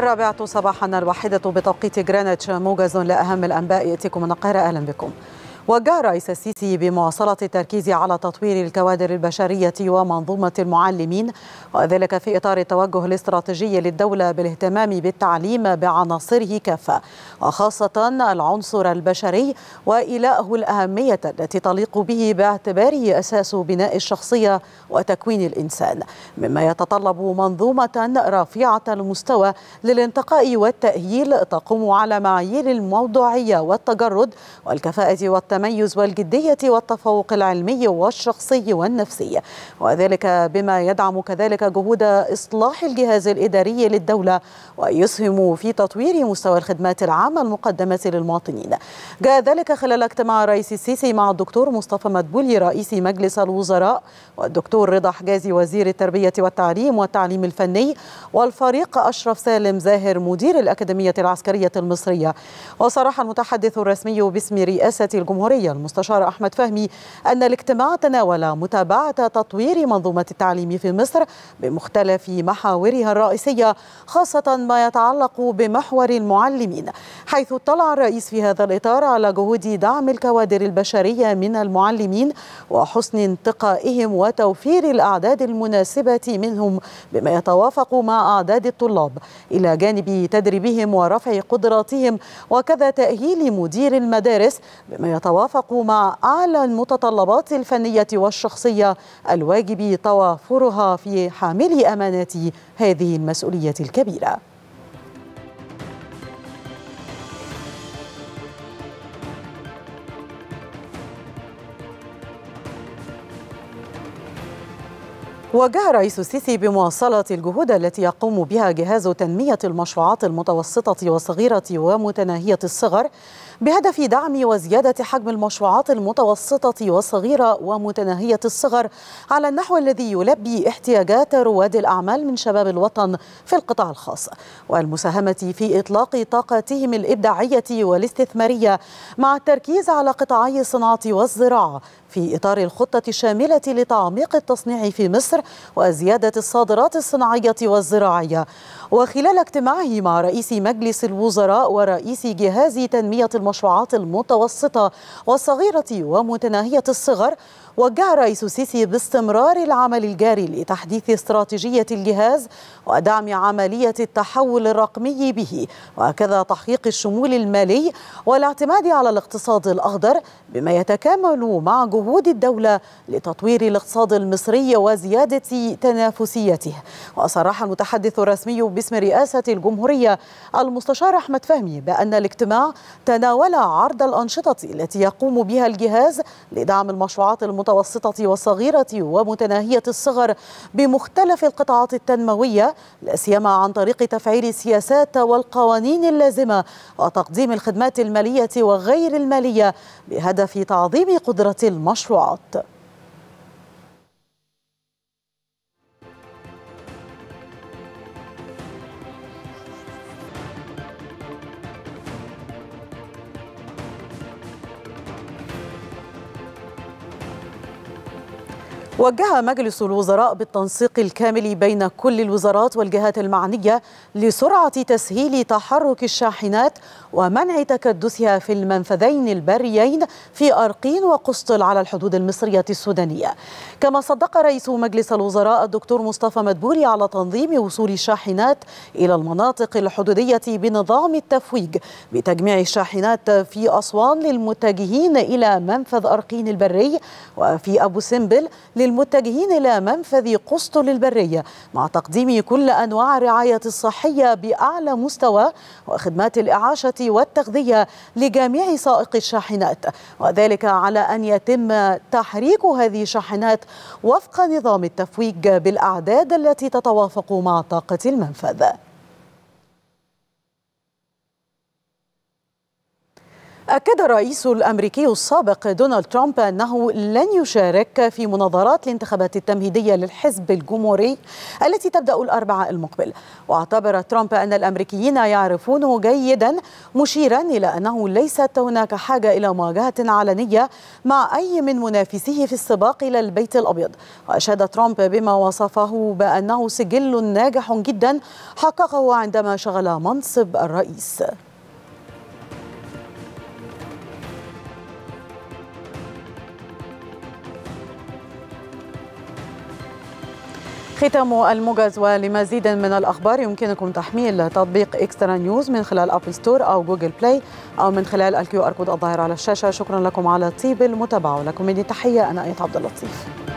الرابعة صباحا الواحدة بتوقيت جرينتش موجز لأهم الأنباء يأتيكم من القاهرة أهلا بكم وجه رئيس السيسي بمواصلة التركيز على تطوير الكوادر البشرية ومنظومة المعلمين وذلك في إطار التوجه الاستراتيجي للدولة بالاهتمام بالتعليم بعناصره كافة وخاصة العنصر البشري وإيلاءه الأهمية التي تليق به باعتباره أساس بناء الشخصية وتكوين الإنسان مما يتطلب منظومة رفيعة المستوى للانتقاء والتأهيل تقوم على معايير الموضوعية والتجرد والكفاءة والتمكين التميز والجدية والتفوق العلمي والشخصي والنفسي وذلك بما يدعم كذلك جهود إصلاح الجهاز الإداري للدولة ويسهم في تطوير مستوى الخدمات العامة المقدمة للمواطنين جاء ذلك خلال اجتماع الرئيس السيسي مع الدكتور مصطفى مدبولي رئيس مجلس الوزراء والدكتور رضا حجازي وزير التربية والتعليم والتعليم الفني والفريق أشرف سالم زاهر مدير الأكاديمية العسكرية المصرية وصرح المتحدث الرسمي باسم رئاسة الجمهورية الجمهورية المستشار أحمد فهمي أن الاجتماع تناول متابعة تطوير منظومة التعليم في مصر بمختلف محاورها الرئيسية خاصة ما يتعلق بمحور المعلمين حيث اطلع الرئيس في هذا الإطار على جهود دعم الكوادر البشرية من المعلمين وحسن انتقائهم وتوفير الأعداد المناسبة منهم بما يتوافق مع أعداد الطلاب إلى جانب تدريبهم ورفع قدراتهم وكذا تأهيل مدير المدارس بما يتوافق تتوافق مع أعلى المتطلبات الفنية والشخصية الواجب توافرها في حاملي أمانات هذه المسؤولية الكبيرة وجه رئيس السيسي بمواصلة الجهود التي يقوم بها جهاز تنمية المشروعات المتوسطة والصغيرة ومتناهية الصغر بهدف دعم وزيادة حجم المشروعات المتوسطة والصغيرة ومتناهية الصغر على النحو الذي يلبي احتياجات رواد الأعمال من شباب الوطن في القطاع الخاص والمساهمة في إطلاق طاقاتهم الإبداعية والاستثمارية مع التركيز على قطاعي الصناعة والزراعة في إطار الخطة الشاملة لتعميق التصنيع في مصر وزيادة الصادرات الصناعية والزراعية وخلال اجتماعه مع رئيس مجلس الوزراء ورئيس جهاز تنمية المشروعات المتوسطة والصغيرة ومتناهية الصغر وجه الرئيس السيسي باستمرار العمل الجاري لتحديث استراتيجية الجهاز ودعم عملية التحول الرقمي به وهكذا تحقيق الشمول المالي والاعتماد على الاقتصاد الأخضر بما يتكامل مع جهود الدولة لتطوير الاقتصاد المصري وزيادة تنافسيته وصرح المتحدث الرسمي باسم رئاسة الجمهورية المستشار أحمد فهمي بأن الاجتماع تناول عرض الأنشطة التي يقوم بها الجهاز لدعم المشروعات المصرية المتوسطة والصغيرة ومتناهية الصغر بمختلف القطاعات التنموية لا سيما عن طريق تفعيل السياسات والقوانين اللازمة وتقديم الخدمات المالية وغير المالية بهدف تعظيم قدرة المشروعات وجه مجلس الوزراء بالتنسيق الكامل بين كل الوزارات والجهات المعنية لسرعة تسهيل تحرك الشاحنات ومنع تكدسها في المنفذين البريين في أرقين وقسطل على الحدود المصرية السودانية كما صدق رئيس مجلس الوزراء الدكتور مصطفى مدبولي على تنظيم وصول الشاحنات إلى المناطق الحدودية بنظام التفويج بتجميع الشاحنات في أسوان للمتجهين إلى منفذ أرقين البري وفي أبو سمبل للمتجهين إلى منفذ قسطل البرية مع تقديم كل أنواع الرعاية الصحية بأعلى مستوى وخدمات الإعاشة والتغذية لجميع سائقي الشاحنات وذلك على أن يتم تحريك هذه الشاحنات وفق نظام التفويج بالأعداد التي تتوافق مع طاقة المنفذ أكد الرئيس الأمريكي السابق دونالد ترامب أنه لن يشارك في مناظرات الانتخابات التمهيدية للحزب الجمهوري التي تبدأ الأربعاء المقبل واعتبر ترامب أن الأمريكيين يعرفونه جيدا مشيرا إلى أنه ليست هناك حاجة إلى مواجهة علنية مع أي من منافسيه في السباق إلى البيت الأبيض وأشاد ترامب بما وصفه بأنه سجل ناجح جدا حققه عندما شغل منصب الرئيس ختام الموجز ولمزيد من الأخبار يمكنكم تحميل تطبيق إكسترا نيوز من خلال أبل ستور أو جوجل بلاي أو من خلال الكيو آر كود الظاهر على الشاشة شكرا لكم على طيب المتابعة ولكم مني تحية أنا ايت عبد اللطيف